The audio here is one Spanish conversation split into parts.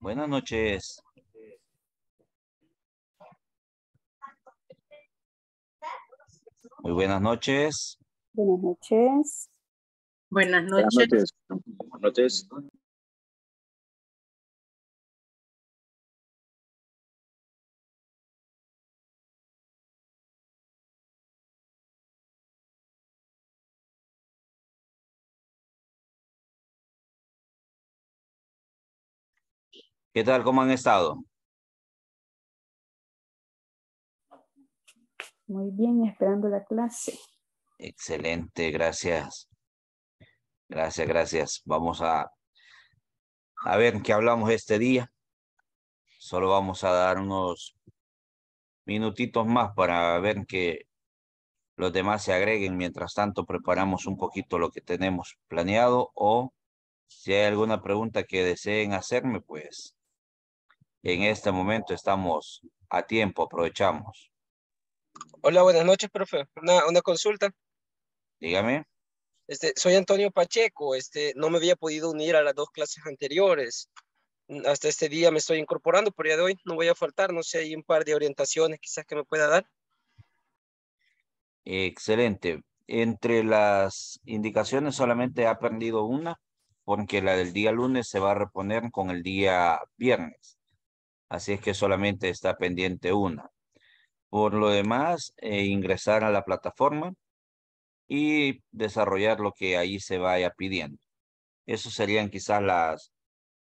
Buenas noches. Muy buenas noches. Buenas noches. Buenas noches. Buenas noches. ¿Qué tal? ¿Cómo han estado? Muy bien, esperando la clase. Excelente, gracias. Gracias, gracias. Vamos a, ver qué hablamos este día. Solo vamos a dar unos minutitos más para ver que los demás se agreguen. Mientras tanto, preparamos un poquito lo que tenemos planeado o si hay alguna pregunta que deseen hacerme, pues en este momento estamos a tiempo, aprovechamos. Hola, buenas noches, profe. Una, consulta. Dígame. Este, soy Antonio Pacheco. Este, no me había podido unir a las dos clases anteriores. Mm, hasta este día me estoy incorporando, por día de hoy no voy a faltar. No sé, hay un par de orientaciones quizás que me pueda dar. Excelente. Entre las indicaciones solamente ha perdido una, porque la del día lunes se va a reponer con el día viernes. Así es que solamente está pendiente una. Por lo demás, eh, ingresar a la plataforma y desarrollar lo que ahí se vaya pidiendo. Esas serían quizás las,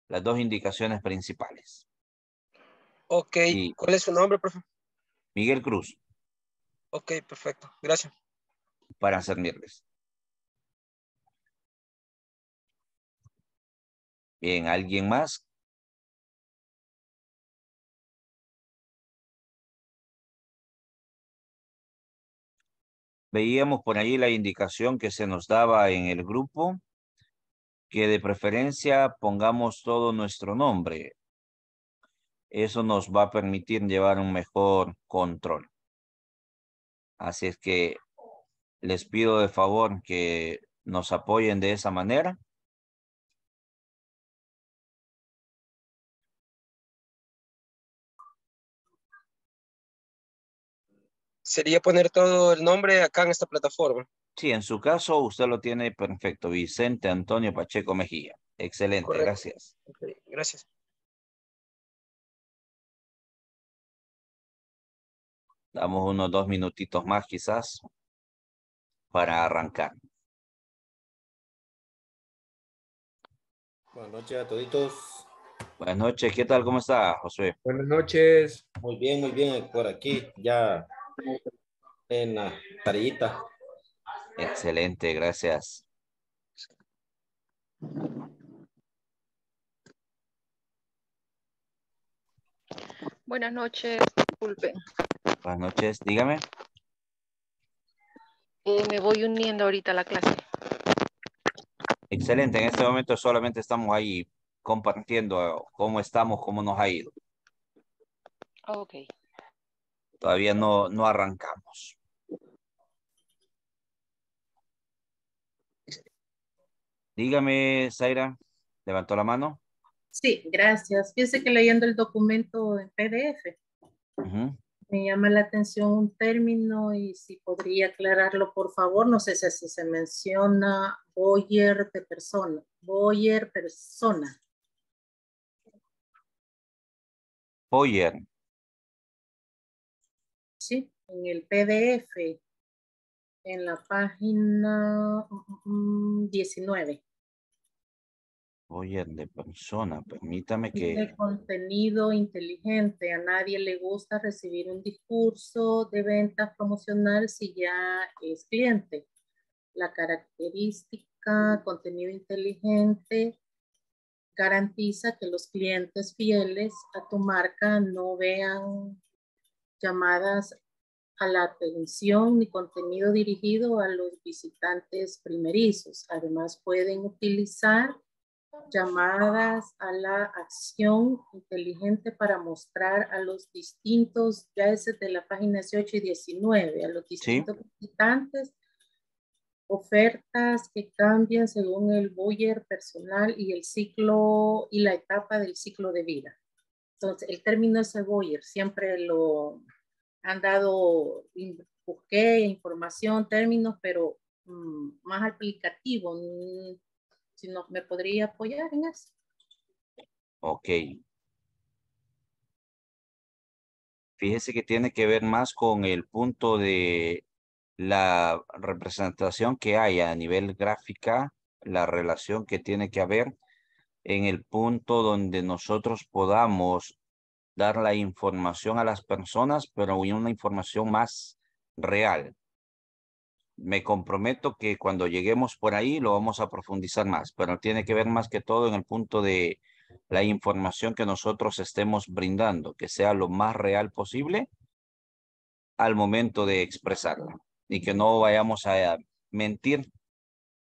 las dos indicaciones principales. Ok, ¿cuál es su nombre, profe? Miguel Cruz. Ok, perfecto, gracias. Para servirles. Bien, ¿alguien más Veíamos por ahí la indicación que se nos daba en el grupo, que de preferencia pongamos todo nuestro nombre. Eso nos va a permitir llevar un mejor control. Así es que les pido de favor que nos apoyen de esa manera sería poner todo el nombre acá en esta plataforma. Sí, en su caso usted lo tiene perfecto. Vicente Antonio Pacheco Mejía. Excelente, gracias. gracias. Damos unos dos minutitos más quizás para arrancar. Buenas noches a toditos. Buenas noches, ¿qué tal? ¿Cómo está, José? Buenas noches. Muy bien, muy bien por aquí. Ya en la tarjeta. Excelente, gracias. Buenas noches, disculpen. Buenas noches, dígame. Eh, me voy uniendo ahorita a la clase. Excelente, en este momento solamente estamos ahí compartiendo cómo estamos, cómo nos ha ido. Ok. Todavía no, no arrancamos. Dígame, Zaira, ¿levantó la mano? Sí, gracias. Fíjese que leyendo el documento en PDF, me llama la atención un término y si podría aclararlo, por favor, no sé si se menciona Boyer de persona, Boyer persona. Boyer. ¿sí? En el PDF, en la página 19. Mm, mm, mm, Oye, de persona, permítame que... el contenido inteligente. A nadie le gusta recibir un discurso de venta promocional si ya es cliente. La característica contenido inteligente garantiza que los clientes fieles a tu marca no vean llamadas la atención y contenido dirigido a los visitantes primerizos. Además, pueden utilizar llamadas a la acción inteligente para mostrar a los distintos, ya es de la página 18 y 19, a los distintos visitantes, ofertas que cambian según el buyer personal y el ciclo y la etapa del ciclo de vida. Entonces, el término el buyer siempre lo, han dado, busqué información, términos, pero mm, más aplicativo. Mm, si no, ¿me podría apoyar en eso? Ok. Fíjese que tiene que ver más con el punto de la representación que hay a nivel gráfica, la relación que tiene que haber en el punto donde nosotros podamos dar la información a las personas, pero una información más real. Me comprometo que cuando lleguemos por ahí lo vamos a profundizar más, pero tiene que ver más que todo en el punto de la información que nosotros estemos brindando, que sea lo más real posible al momento de expresarla y que no vayamos a mentir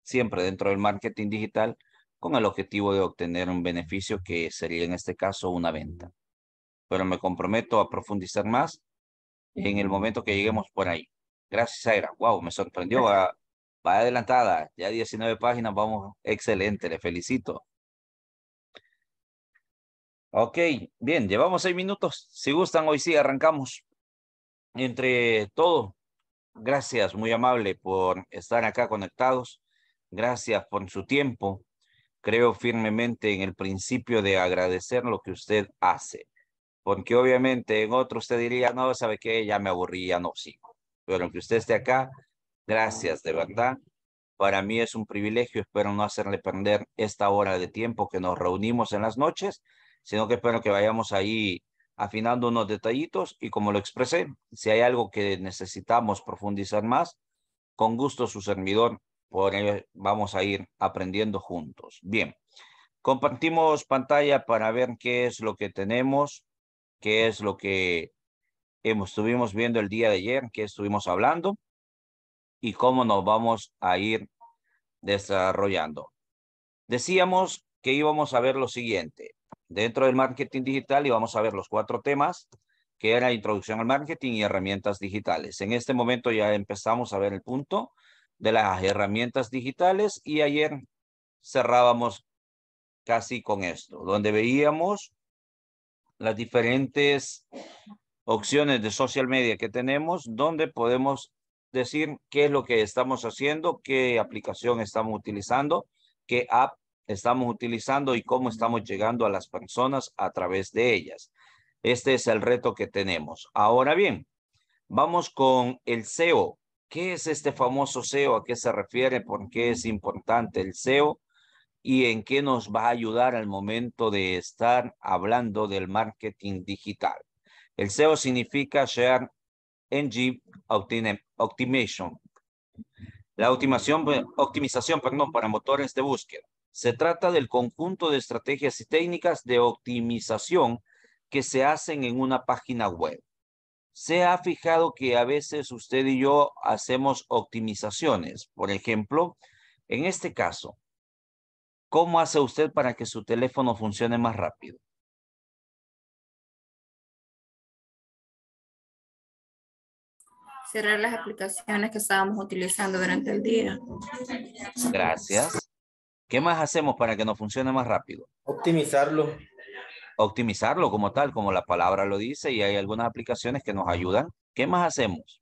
siempre dentro del marketing digital con el objetivo de obtener un beneficio que sería en este caso una venta pero me comprometo a profundizar más en el momento que lleguemos por ahí. Gracias, Aira. Wow, me sorprendió. Va, va adelantada, ya 19 páginas, vamos, excelente, le felicito. Ok, bien, llevamos seis minutos. Si gustan, hoy sí, arrancamos. Entre todo, gracias, muy amable por estar acá conectados. Gracias por su tiempo. Creo firmemente en el principio de agradecer lo que usted hace. Porque obviamente en otro usted diría, no, ¿sabe qué? Ya me aburría no sigo. Pero que usted esté acá, gracias, de verdad. Para mí es un privilegio, espero no hacerle perder esta hora de tiempo que nos reunimos en las noches, sino que espero que vayamos ahí afinando unos detallitos y como lo expresé, si hay algo que necesitamos profundizar más, con gusto su servidor, por vamos a ir aprendiendo juntos. Bien, compartimos pantalla para ver qué es lo que tenemos qué es lo que hemos, estuvimos viendo el día de ayer, qué estuvimos hablando y cómo nos vamos a ir desarrollando. Decíamos que íbamos a ver lo siguiente. Dentro del marketing digital íbamos a ver los cuatro temas, que era introducción al marketing y herramientas digitales. En este momento ya empezamos a ver el punto de las herramientas digitales y ayer cerrábamos casi con esto, donde veíamos las diferentes opciones de social media que tenemos, donde podemos decir qué es lo que estamos haciendo, qué aplicación estamos utilizando, qué app estamos utilizando y cómo estamos llegando a las personas a través de ellas. Este es el reto que tenemos. Ahora bien, vamos con el SEO. ¿Qué es este famoso SEO? ¿A qué se refiere? ¿Por qué es importante el SEO? y en qué nos va a ayudar al momento de estar hablando del marketing digital. El SEO significa Share Engine Optimization. La optimización, optimización perdón, para motores de búsqueda. Se trata del conjunto de estrategias y técnicas de optimización que se hacen en una página web. Se ha fijado que a veces usted y yo hacemos optimizaciones. Por ejemplo, en este caso, ¿Cómo hace usted para que su teléfono funcione más rápido? Cerrar las aplicaciones que estábamos utilizando durante el día. Gracias. ¿Qué más hacemos para que nos funcione más rápido? Optimizarlo. Optimizarlo como tal, como la palabra lo dice, y hay algunas aplicaciones que nos ayudan. ¿Qué más hacemos?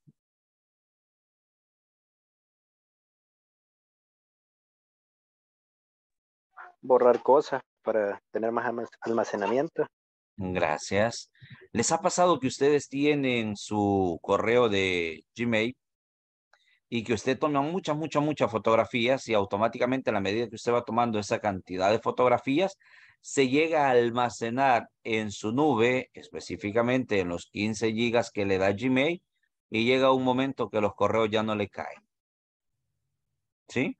borrar cosas para tener más almacenamiento. Gracias. ¿Les ha pasado que ustedes tienen su correo de Gmail y que usted toma muchas, muchas, muchas fotografías y automáticamente a la medida que usted va tomando esa cantidad de fotografías, se llega a almacenar en su nube, específicamente en los 15 gigas que le da Gmail, y llega un momento que los correos ya no le caen. ¿Sí?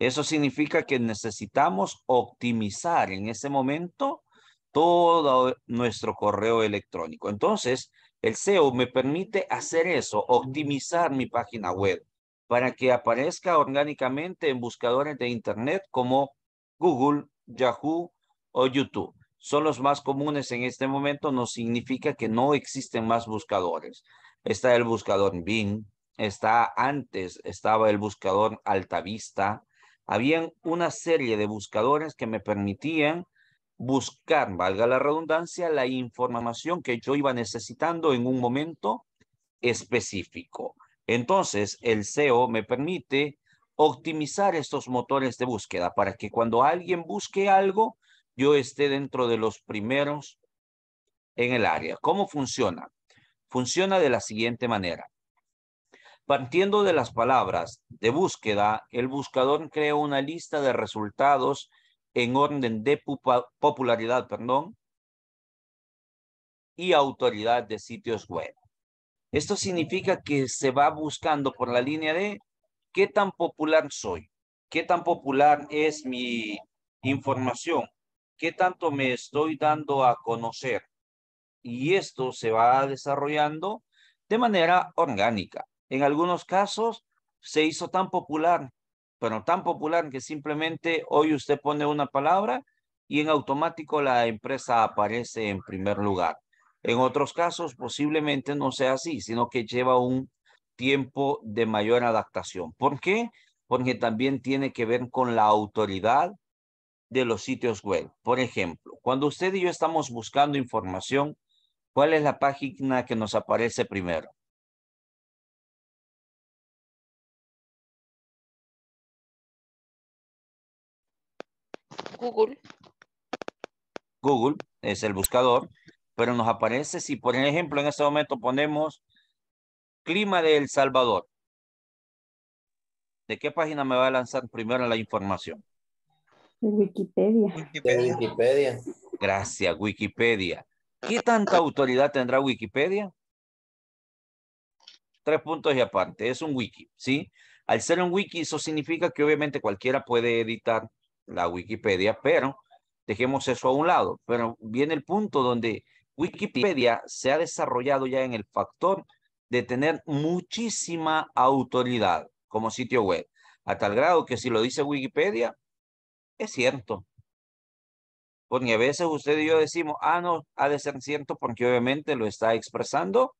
Eso significa que necesitamos optimizar en ese momento todo nuestro correo electrónico. Entonces, el SEO me permite hacer eso, optimizar mi página web para que aparezca orgánicamente en buscadores de Internet como Google, Yahoo o YouTube. Son los más comunes en este momento, no significa que no existen más buscadores. Está el buscador Bing, está antes, estaba el buscador Altavista, habían una serie de buscadores que me permitían buscar, valga la redundancia, la información que yo iba necesitando en un momento específico. Entonces, el SEO me permite optimizar estos motores de búsqueda para que cuando alguien busque algo, yo esté dentro de los primeros en el área. ¿Cómo funciona? Funciona de la siguiente manera. Partiendo de las palabras de búsqueda, el buscador crea una lista de resultados en orden de popularidad, perdón, y autoridad de sitios web. Esto significa que se va buscando por la línea de qué tan popular soy, qué tan popular es mi información, qué tanto me estoy dando a conocer. Y esto se va desarrollando de manera orgánica. En algunos casos se hizo tan popular, pero tan popular que simplemente hoy usted pone una palabra y en automático la empresa aparece en primer lugar. En otros casos posiblemente no sea así, sino que lleva un tiempo de mayor adaptación. ¿Por qué? Porque también tiene que ver con la autoridad de los sitios web. Por ejemplo, cuando usted y yo estamos buscando información, ¿cuál es la página que nos aparece primero? Google. Google es el buscador, pero nos aparece si, por ejemplo, en este momento ponemos clima de El Salvador. ¿De qué página me va a lanzar primero la información? Wikipedia. Wikipedia. Wikipedia. Gracias, Wikipedia. ¿Qué tanta autoridad tendrá Wikipedia? Tres puntos y aparte. Es un wiki, ¿sí? Al ser un wiki, eso significa que obviamente cualquiera puede editar la Wikipedia, pero dejemos eso a un lado. Pero viene el punto donde Wikipedia se ha desarrollado ya en el factor de tener muchísima autoridad como sitio web, a tal grado que si lo dice Wikipedia, es cierto. Porque a veces usted y yo decimos, ah, no, ha de ser cierto porque obviamente lo está expresando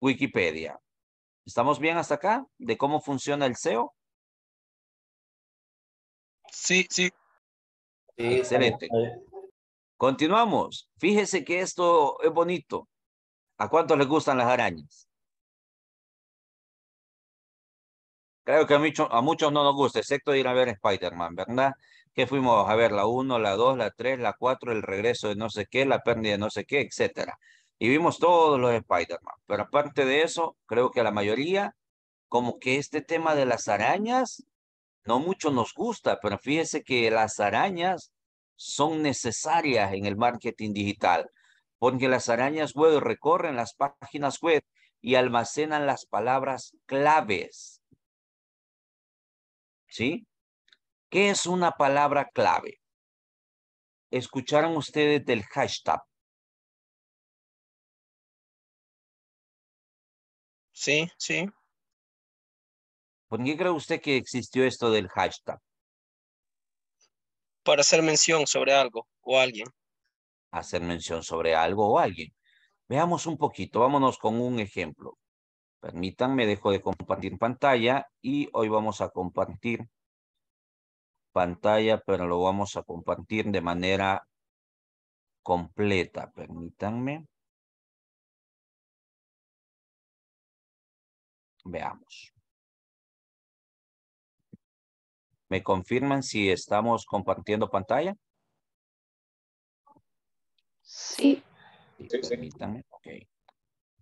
Wikipedia. ¿Estamos bien hasta acá de cómo funciona el SEO? Sí, sí. Ah, excelente. Continuamos. Fíjese que esto es bonito. ¿A cuántos les gustan las arañas? Creo que a, muchos no nos gusta, excepto ir a ver Spider-Man, ¿verdad? Que fuimos a ver la 1, la 2, la 3, la 4, el regreso de no sé qué, la pérdida de no sé qué, etc. Y vimos todos los Spider-Man. Pero aparte de eso, creo que la mayoría, como que este tema de las arañas no mucho nos gusta, pero fíjese que las arañas son necesarias en el marketing digital, porque las arañas web recorren las páginas web y almacenan las palabras claves. ¿Sí? ¿Qué es una palabra clave? ¿Escucharon ustedes del hashtag? Sí, sí. ¿Por qué cree usted que existió esto del hashtag? Para hacer mención sobre algo o alguien. Hacer mención sobre algo o alguien. Veamos un poquito, vámonos con un ejemplo. Permítanme, dejo de compartir pantalla y hoy vamos a compartir pantalla, pero lo vamos a compartir de manera completa. Permítanme. Veamos. ¿Me confirman si estamos compartiendo pantalla? Sí. Permítanme. Ok.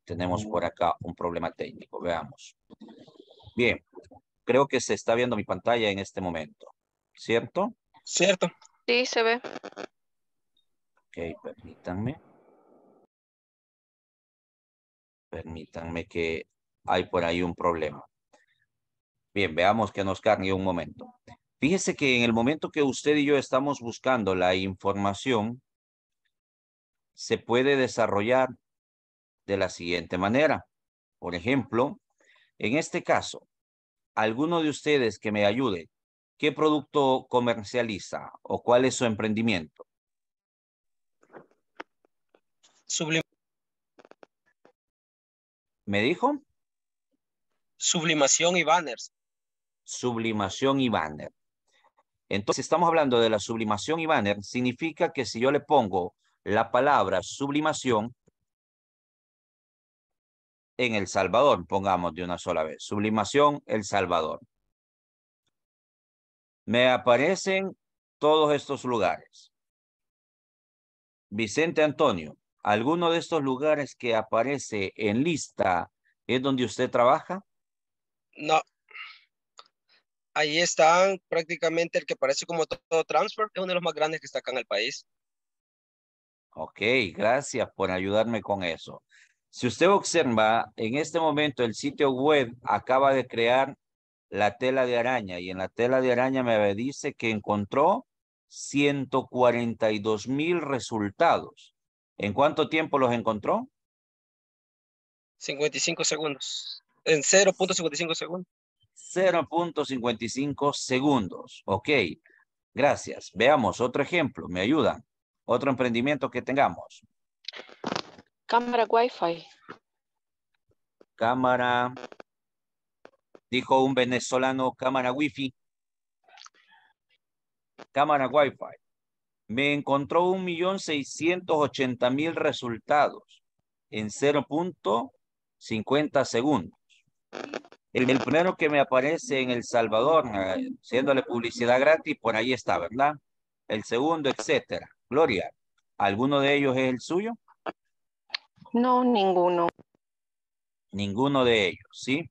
Tenemos por acá un problema técnico. Veamos. Bien. Creo que se está viendo mi pantalla en este momento. ¿Cierto? Cierto. Sí, se ve. Ok, permítanme. Permítanme que hay por ahí un problema. Bien, veamos que nos cargue un momento. Fíjese que en el momento que usted y yo estamos buscando la información, se puede desarrollar de la siguiente manera. Por ejemplo, en este caso, alguno de ustedes que me ayude, ¿qué producto comercializa o cuál es su emprendimiento? ¿Me dijo? Sublimación y banners. Sublimación y banners. Entonces, estamos hablando de la sublimación y banner. Significa que si yo le pongo la palabra sublimación en El Salvador, pongamos de una sola vez, sublimación El Salvador. Me aparecen todos estos lugares. Vicente Antonio, ¿alguno de estos lugares que aparece en lista es donde usted trabaja? No, ahí están prácticamente el que parece como todo transfer, es uno de los más grandes que está acá en el país. Ok, gracias por ayudarme con eso. Si usted observa, en este momento el sitio web acaba de crear la tela de araña y en la tela de araña me dice que encontró 142 mil resultados. ¿En cuánto tiempo los encontró? 55 segundos. En 0.55 segundos. 0.55 segundos. Ok, gracias. Veamos otro ejemplo, me ayudan. Otro emprendimiento que tengamos. Cámara Wi-Fi. Cámara, dijo un venezolano, cámara Wi-Fi. Cámara Wi-Fi. Me encontró un millón seiscientos ochenta mil resultados en 0.50 segundos. El, primero que me aparece en El Salvador, ah, haciéndole publicidad gratis, por ahí está, ¿verdad? El segundo, etcétera. Gloria, ¿alguno de ellos es el suyo? No, ninguno. Ninguno de ellos, ¿sí?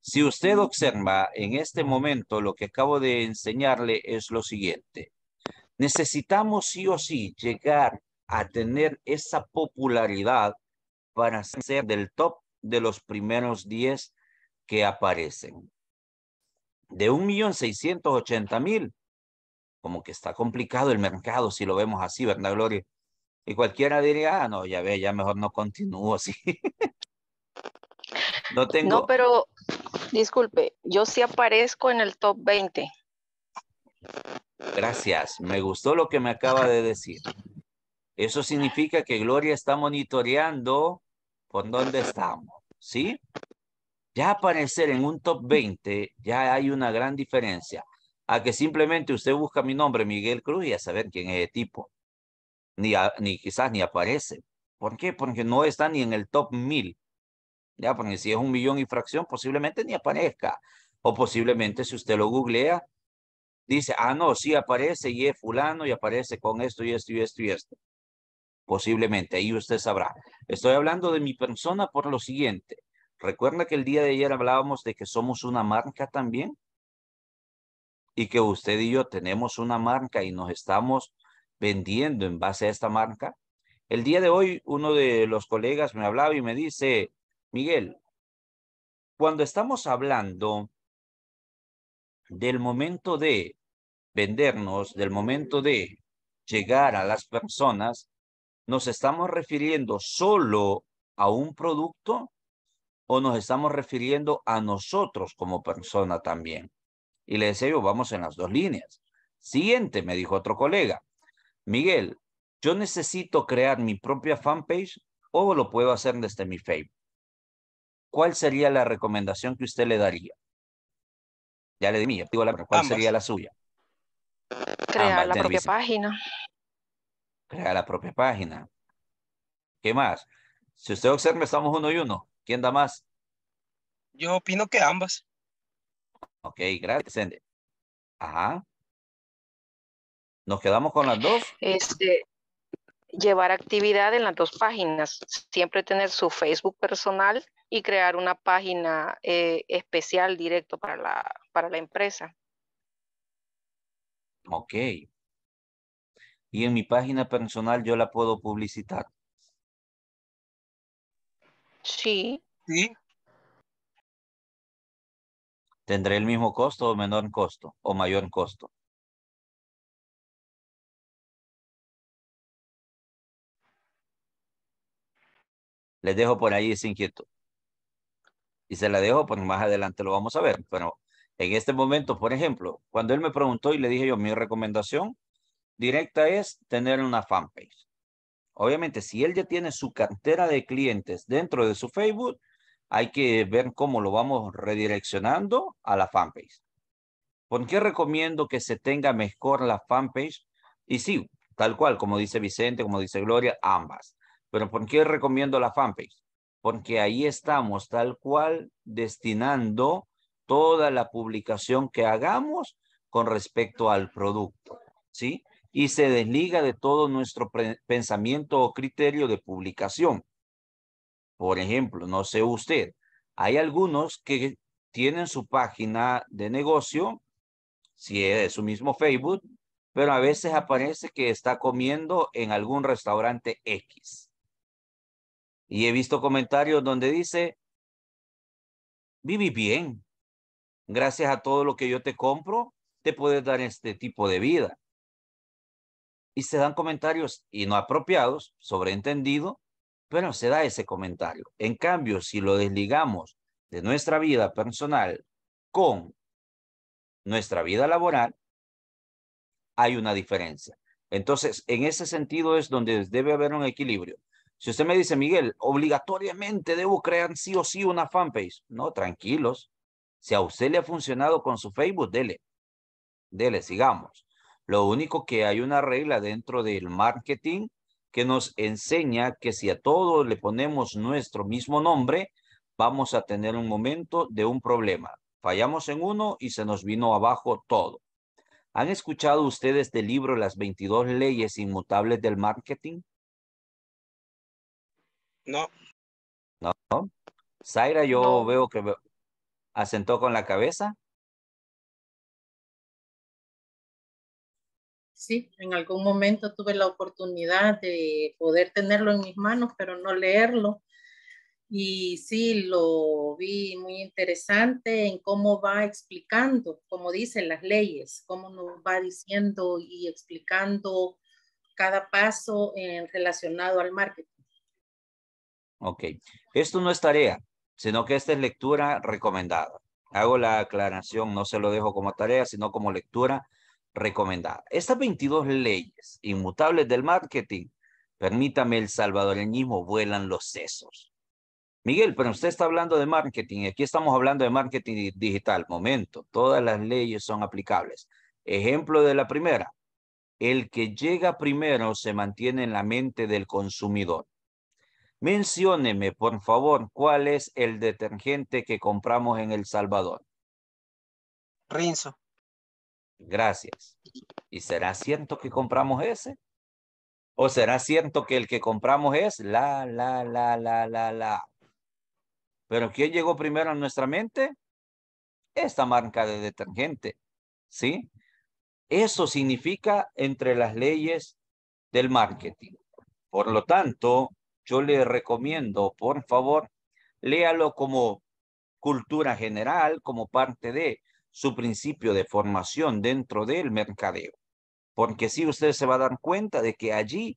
Si usted observa en este momento lo que acabo de enseñarle es lo siguiente. Necesitamos sí o sí llegar a tener esa popularidad para ser del top de los primeros 10 que aparecen. De 1.680.000, como que está complicado el mercado si lo vemos así, ¿verdad, Gloria? Y cualquiera diría, ah, no, ya ve, ya mejor no continúo así. no tengo. No, pero disculpe, yo sí aparezco en el top 20. Gracias, me gustó lo que me acaba de decir. Eso significa que Gloria está monitoreando por dónde estamos, ¿sí? ya aparecer en un top 20, ya hay una gran diferencia a que simplemente usted busca mi nombre, Miguel Cruz, y a saber quién es el tipo. Ni, ni quizás ni aparece. ¿Por qué? Porque no está ni en el top 1000. Ya, porque si es un millón y fracción, posiblemente ni aparezca. O posiblemente si usted lo googlea, dice, ah, no, sí aparece y es fulano y aparece con esto y esto y esto y esto. Posiblemente, ahí usted sabrá. Estoy hablando de mi persona por lo siguiente. Recuerda que el día de ayer hablábamos de que somos una marca también y que usted y yo tenemos una marca y nos estamos vendiendo en base a esta marca. El día de hoy uno de los colegas me hablaba y me dice, Miguel, cuando estamos hablando del momento de vendernos, del momento de llegar a las personas, nos estamos refiriendo solo a un producto o nos estamos refiriendo a nosotros como persona también. Y le decía yo, vamos en las dos líneas. Siguiente, me dijo otro colega, Miguel, yo necesito crear mi propia fanpage o lo puedo hacer desde mi Facebook. ¿Cuál sería la recomendación que usted le daría? Ya le di mía, digo la ¿cuál sería la suya? Crear la propia página. Crear la propia página. ¿Qué más? Si usted observa, estamos uno y uno. ¿Quién da más? Yo opino que ambas. Ok, gracias, Ajá. ¿Nos quedamos con las dos? Este, llevar actividad en las dos páginas. Siempre tener su Facebook personal y crear una página eh, especial directo para la, para la empresa. Ok. Y en mi página personal yo la puedo publicitar. Sí. ¿Sí? ¿Tendré el mismo costo o menor costo o mayor costo? Les dejo por ahí ese inquietud. Y se la dejo porque más adelante lo vamos a ver. Pero en este momento, por ejemplo, cuando él me preguntó y le dije yo, mi recomendación directa es tener una fanpage. Obviamente, si él ya tiene su cartera de clientes dentro de su Facebook, hay que ver cómo lo vamos redireccionando a la fanpage. ¿Por qué recomiendo que se tenga mejor la fanpage? Y sí, tal cual, como dice Vicente, como dice Gloria, ambas. Pero ¿por qué recomiendo la fanpage? Porque ahí estamos tal cual destinando toda la publicación que hagamos con respecto al producto, ¿sí? y se desliga de todo nuestro pensamiento o criterio de publicación. Por ejemplo, no sé usted, hay algunos que tienen su página de negocio, si es su mismo Facebook, pero a veces aparece que está comiendo en algún restaurante X. Y he visto comentarios donde dice, viví bien, gracias a todo lo que yo te compro, te puedes dar este tipo de vida y se dan comentarios y no apropiados, sobreentendido, pero se da ese comentario. En cambio, si lo desligamos de nuestra vida personal con nuestra vida laboral, hay una diferencia. Entonces, en ese sentido es donde debe haber un equilibrio. Si usted me dice, Miguel, obligatoriamente debo crear sí o sí una fanpage. No, tranquilos. Si a usted le ha funcionado con su Facebook, dele. Dele, sigamos. Lo único que hay una regla dentro del marketing que nos enseña que si a todos le ponemos nuestro mismo nombre, vamos a tener un momento de un problema. Fallamos en uno y se nos vino abajo todo. ¿Han escuchado ustedes del libro Las 22 leyes inmutables del marketing? No. No. Zaira, yo veo que asentó con la cabeza. Sí, en algún momento tuve la oportunidad de poder tenerlo en mis manos, pero no leerlo. Y sí, lo vi muy interesante en cómo va explicando, como dicen las leyes, cómo nos va diciendo y explicando cada paso en relacionado al marketing. Ok, esto no es tarea, sino que esta es lectura recomendada. Hago la aclaración, no se lo dejo como tarea, sino como lectura recomendada. Estas 22 leyes inmutables del marketing, permítame el salvadoreñismo, vuelan los sesos. Miguel, pero usted está hablando de marketing aquí estamos hablando de marketing digital. Momento, todas las leyes son aplicables. Ejemplo de la primera, el que llega primero se mantiene en la mente del consumidor. Mencióneme, por favor, cuál es el detergente que compramos en El Salvador. Rinzo. Gracias. ¿Y será cierto que compramos ese? ¿O será cierto que el que compramos es la, la, la, la, la, la? Pero ¿quién llegó primero a nuestra mente? Esta marca de detergente. ¿Sí? Eso significa entre las leyes del marketing. Por lo tanto, yo le recomiendo, por favor, léalo como cultura general, como parte de, su principio de formación dentro del mercadeo. Porque si usted se va a dar cuenta de que allí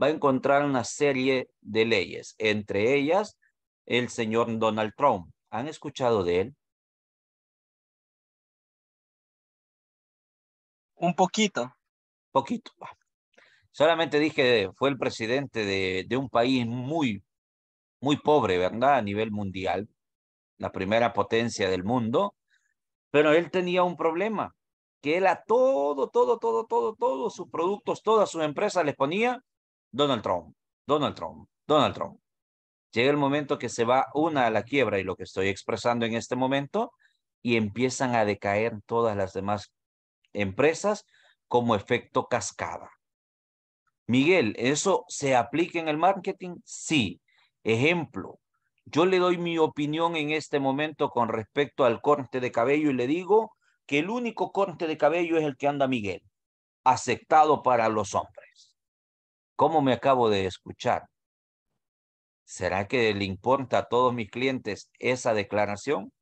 va a encontrar una serie de leyes, entre ellas el señor Donald Trump. ¿Han escuchado de él? Un poquito. Poquito. Solamente dije, fue el presidente de, de un país muy, muy pobre, ¿verdad? A nivel mundial, la primera potencia del mundo, pero él tenía un problema, que él a todo, todo, todo, todo, todos sus productos, todas sus empresas le ponía Donald Trump, Donald Trump, Donald Trump. Llega el momento que se va una a la quiebra y lo que estoy expresando en este momento y empiezan a decaer todas las demás empresas como efecto cascada. Miguel, ¿eso se aplica en el marketing? Sí. Ejemplo, yo le doy mi opinión en este momento con respecto al corte de cabello y le digo que el único corte de cabello es el que anda Miguel, aceptado para los hombres. ¿Cómo me acabo de escuchar? ¿Será que le importa a todos mis clientes esa declaración?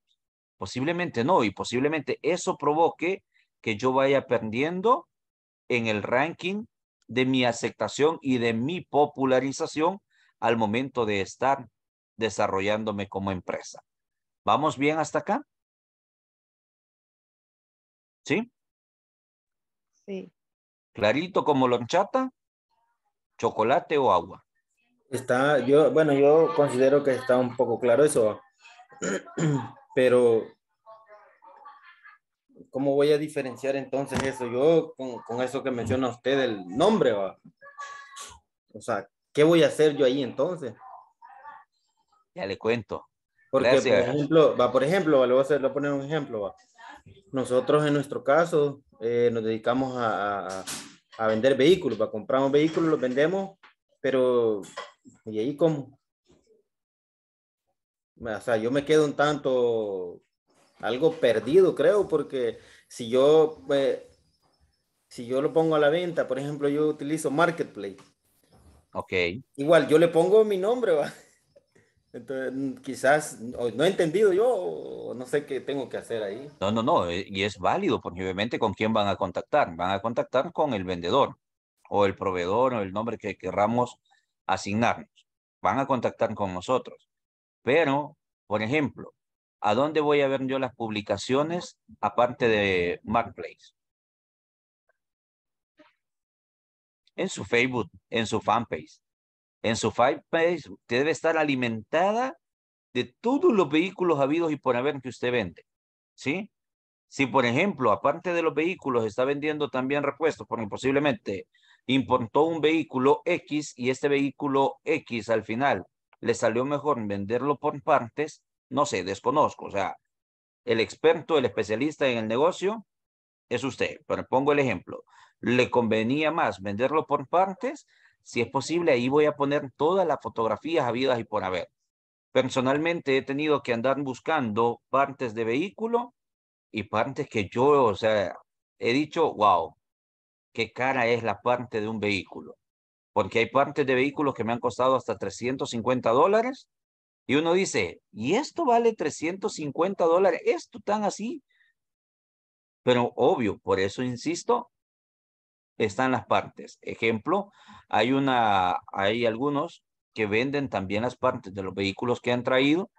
Posiblemente no, y posiblemente eso provoque que yo vaya perdiendo en el ranking de mi aceptación y de mi popularización al momento de estar desarrollándome como empresa. ¿Vamos bien hasta acá? ¿Sí? Sí. ¿Clarito como lonchata? ¿Chocolate o agua? Está, yo, bueno, yo considero que está un poco claro eso, pero ¿cómo voy a diferenciar entonces eso? Yo con, eso que menciona usted, el nombre, O sea, ¿qué voy a hacer yo ahí entonces? Ya le cuento. Porque, por ejemplo, va, por ejemplo, le voy a, poner un ejemplo. Va. Nosotros, en nuestro caso, eh, nos dedicamos a, a, vender vehículos. Compramos vehículos, los vendemos, pero ¿y ahí cómo? O sea, yo me quedo un tanto algo perdido, creo, porque si yo, eh, si yo lo pongo a la venta, por ejemplo, yo utilizo Marketplace. Ok. Igual, yo le pongo mi nombre, va. Entonces, quizás no he entendido yo, no sé qué tengo que hacer ahí. No, no, no, eh, y es válido, porque obviamente con quién van a contactar. Van a contactar con el vendedor, o el proveedor, o el nombre que queramos asignarnos. Van a contactar con nosotros. Pero, por ejemplo, ¿a dónde voy a ver yo las publicaciones aparte de Marketplace? En su Facebook, en su fanpage en su page debe estar alimentada de todos los vehículos habidos y por haber que usted vende, ¿sí? Si, por ejemplo, aparte de los vehículos, está vendiendo también repuestos, porque posiblemente importó un vehículo X y este vehículo X al final le salió mejor venderlo por partes, no sé, desconozco. O sea, el experto, el especialista en el negocio es usted, pero pongo el ejemplo. Le convenía más venderlo por partes si es posible, ahí voy a poner todas las fotografías habidas y por haber. Personalmente he tenido que andar buscando partes de vehículo y partes que yo, o sea, he dicho, wow, qué cara es la parte de un vehículo. Porque hay partes de vehículos que me han costado hasta 350 dólares y uno dice, ¿y esto vale 350 dólares? ¿Esto tan así? Pero obvio, por eso insisto, están las partes. Ejemplo, hay una, hay algunos que venden también las partes de los vehículos que han traído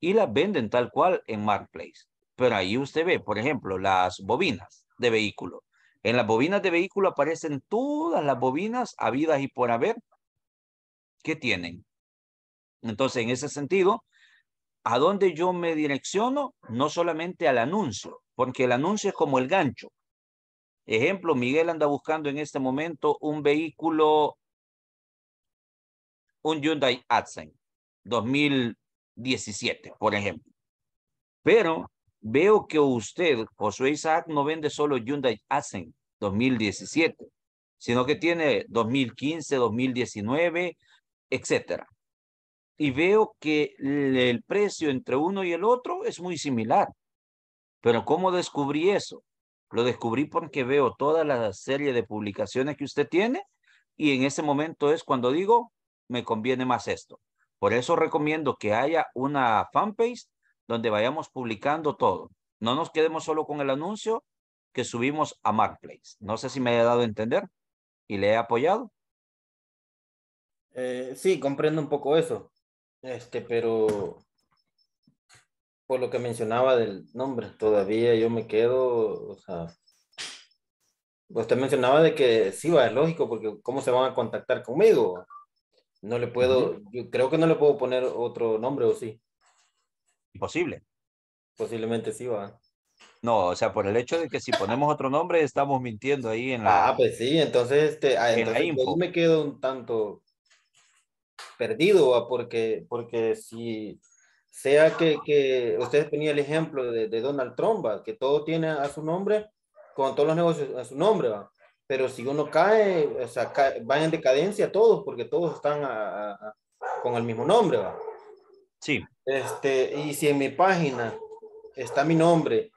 y las venden tal cual en Marketplace. Pero ahí usted ve, por ejemplo, las bobinas de vehículo. En las bobinas de vehículo aparecen todas las bobinas habidas y por haber que tienen. Entonces, en ese sentido, a dónde yo me direcciono, no solamente al anuncio, porque el anuncio es como el gancho. Ejemplo, Miguel anda buscando en este momento un vehículo, un Hyundai Accent 2017, por ejemplo. Pero veo que usted, Josué Isaac, no vende solo Hyundai Accent 2017, sino que tiene 2015, 2019, etcétera. Y veo que el precio entre uno y el otro es muy similar. Pero ¿cómo descubrí eso? Lo descubrí porque veo toda la serie de publicaciones que usted tiene y en ese momento es cuando digo, me conviene más esto. Por eso recomiendo que haya una fanpage donde vayamos publicando todo. No nos quedemos solo con el anuncio que subimos a Marketplace. No sé si me haya dado a entender y le he apoyado. Eh, sí, comprendo un poco eso. Este, pero por lo que mencionaba del nombre, todavía yo me quedo, o sea, usted pues mencionaba de que sí, va, es lógico, porque ¿cómo se van a contactar conmigo? No le puedo, yo creo que no le puedo poner otro nombre, ¿o sí? Imposible. Posiblemente sí, va. No, o sea, por el hecho de que si ponemos otro nombre estamos mintiendo ahí en la... Ah, pues sí, entonces, este, ah, yo me quedo un tanto perdido, porque, porque si sea que, que ustedes tenían el ejemplo de, Donald Trump, que todo tiene a su nombre, con todos los negocios a su nombre, ¿va? pero si uno cae, o sea, van en decadencia todos, porque todos están con el mismo nombre. ¿va? Sí. Este, y si en mi página está mi nombre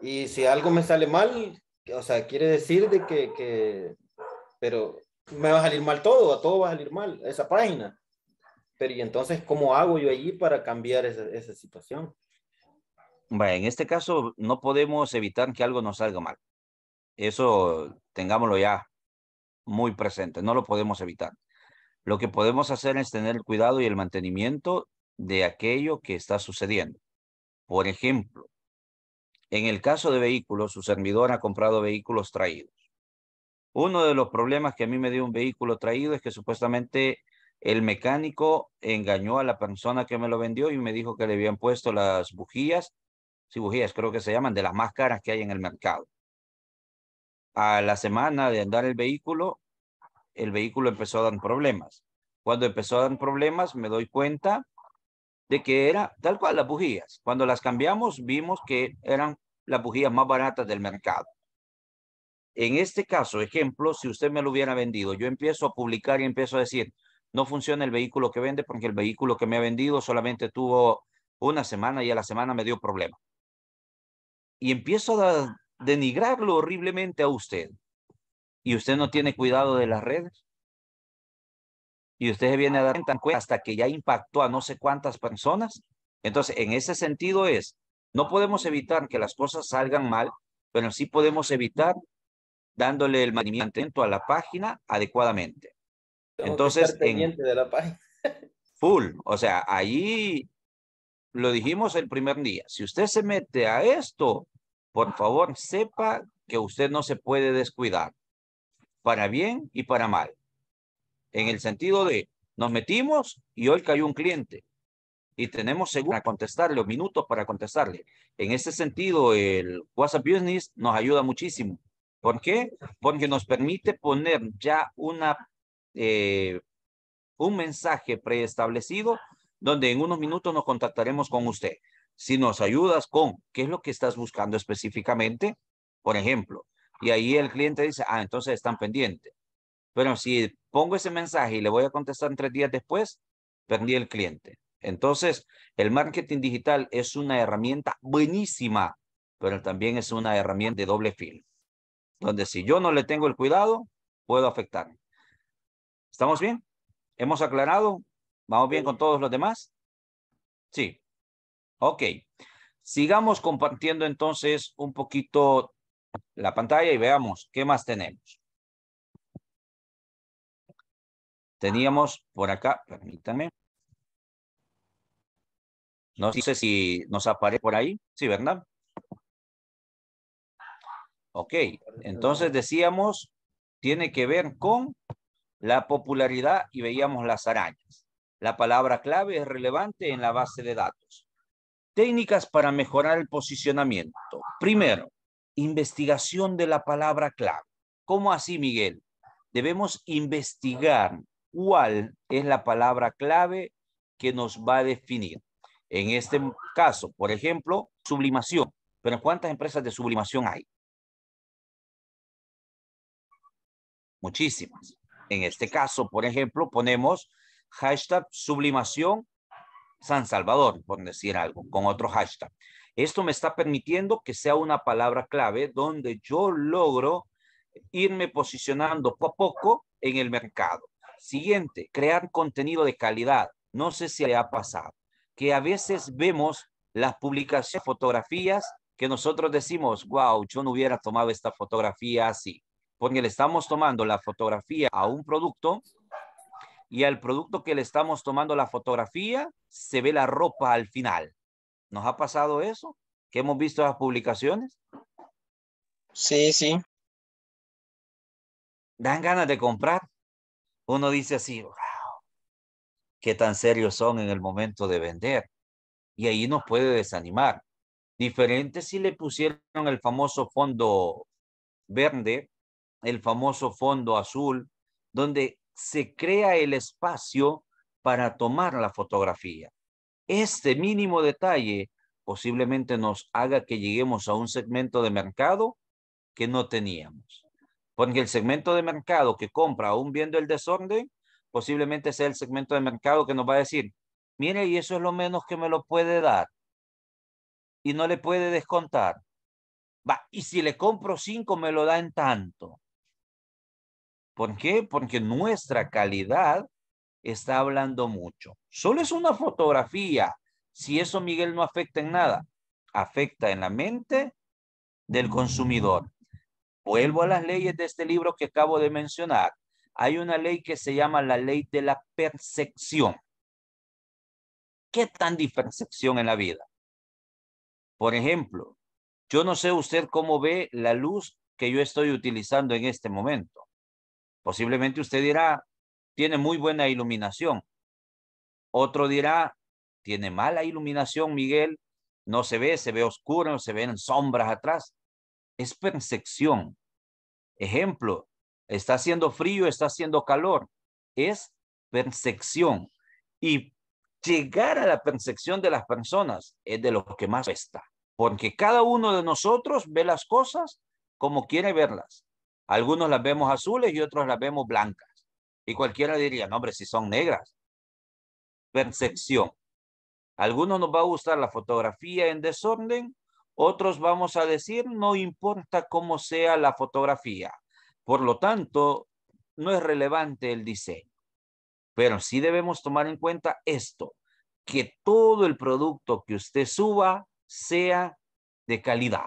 y si algo me sale mal, o sea, quiere decir de que, que pero me va a salir mal todo, a todo va a salir mal esa página. Pero y entonces, ¿cómo hago yo allí para cambiar esa, situación? Bueno, en este caso no podemos evitar que algo nos salga mal. Eso tengámoslo ya muy presente, no lo podemos evitar. Lo que podemos hacer es tener el cuidado y el mantenimiento de aquello que está sucediendo. Por ejemplo, en el caso de vehículos, su servidor ha comprado vehículos traídos. Uno de los problemas que a mí me dio un vehículo traído es que supuestamente el mecánico engañó a la persona que me lo vendió y me dijo que le habían puesto las bujías, sí, bujías creo que se llaman, de las más caras que hay en el mercado. A la semana de andar el vehículo, el vehículo empezó a dar problemas. Cuando empezó a dar problemas, me doy cuenta de que era tal cual las bujías. Cuando las cambiamos, vimos que eran las bujías más baratas del mercado. En este caso, ejemplo, si usted me lo hubiera vendido, yo empiezo a publicar y empiezo a decir, no funciona el vehículo que vende porque el vehículo que me ha vendido solamente tuvo una semana y a la semana me dio problema. Y empiezo a denigrarlo horriblemente a usted. Y usted no tiene cuidado de las redes. Y usted se viene a dar cuenta hasta que ya impactó a no sé cuántas personas. Entonces, en ese sentido es, no podemos evitar que las cosas salgan mal, pero sí podemos evitar dándole el mantenimiento a la página adecuadamente. Entonces, en, de la full, o sea, ahí lo dijimos el primer día. Si usted se mete a esto, por favor, sepa que usted no se puede descuidar, para bien y para mal. En el sentido de, nos metimos y hoy cayó un cliente y tenemos segundos para contestarle o minutos para contestarle. En ese sentido, el WhatsApp Business nos ayuda muchísimo. ¿Por qué? Porque nos permite poner ya una eh, un mensaje preestablecido donde en unos minutos nos contactaremos con usted. Si nos ayudas con qué es lo que estás buscando específicamente, por ejemplo, y ahí el cliente dice, ah, entonces están pendientes. Pero si pongo ese mensaje y le voy a contestar en tres días después, perdí el cliente. Entonces, el marketing digital es una herramienta buenísima, pero también es una herramienta de doble filo, donde si yo no le tengo el cuidado, puedo afectar. ¿Estamos bien? ¿Hemos aclarado? ¿Vamos bien con todos los demás? Sí. Ok. Sigamos compartiendo entonces un poquito la pantalla y veamos qué más tenemos. Teníamos por acá, permítame. No sé si nos aparece por ahí. Sí, ¿verdad? Ok, entonces decíamos, tiene que ver con la popularidad y veíamos las arañas. La palabra clave es relevante en la base de datos. Técnicas para mejorar el posicionamiento. Primero, investigación de la palabra clave. ¿Cómo así, Miguel? Debemos investigar cuál es la palabra clave que nos va a definir. En este caso, por ejemplo, sublimación. Pero ¿cuántas empresas de sublimación hay? Muchísimas. En este caso, por ejemplo, ponemos hashtag sublimación San Salvador, por decir algo, con otro hashtag. Esto me está permitiendo que sea una palabra clave donde yo logro irme posicionando poco a poco en el mercado. Siguiente, crear contenido de calidad. No sé si le ha pasado que a veces vemos las publicaciones, fotografías que nosotros decimos, wow, yo no hubiera tomado esta fotografía así porque le estamos tomando la fotografía a un producto y al producto que le estamos tomando la fotografía se ve la ropa al final. ¿Nos ha pasado eso? ¿Que hemos visto las publicaciones? Sí, sí. Dan ganas de comprar. Uno dice así, wow, qué tan serios son en el momento de vender. Y ahí nos puede desanimar. Diferente si le pusieron el famoso fondo verde el famoso fondo azul, donde se crea el espacio para tomar la fotografía. Este mínimo detalle posiblemente nos haga que lleguemos a un segmento de mercado que no teníamos. Porque el segmento de mercado que compra aún viendo el desorden, posiblemente sea el segmento de mercado que nos va a decir, mire, y eso es lo menos que me lo puede dar. Y no le puede descontar. Va, y si le compro cinco, me lo da en tanto. ¿Por qué? Porque nuestra calidad está hablando mucho. Solo es una fotografía. Si eso, Miguel, no afecta en nada, afecta en la mente del consumidor. Mm. Vuelvo a las leyes de este libro que acabo de mencionar. Hay una ley que se llama la ley de la percepción. ¿Qué tan percepción en la vida? Por ejemplo, yo no sé usted cómo ve la luz que yo estoy utilizando en este momento. Posiblemente usted dirá, tiene muy buena iluminación. Otro dirá, tiene mala iluminación, Miguel. No se ve, se ve oscuro, se ven sombras atrás. Es percepción. Ejemplo, está haciendo frío, está haciendo calor. Es percepción. Y llegar a la percepción de las personas es de lo que más cuesta, porque cada uno de nosotros ve las cosas como quiere verlas. Algunos las vemos azules y otros las vemos blancas. Y cualquiera diría, no, hombre, si son negras. Percepción. Algunos nos va a gustar la fotografía en desorden, otros vamos a decir, no importa cómo sea la fotografía. Por lo tanto, no es relevante el diseño. Pero sí debemos tomar en cuenta esto, que todo el producto que usted suba sea de calidad.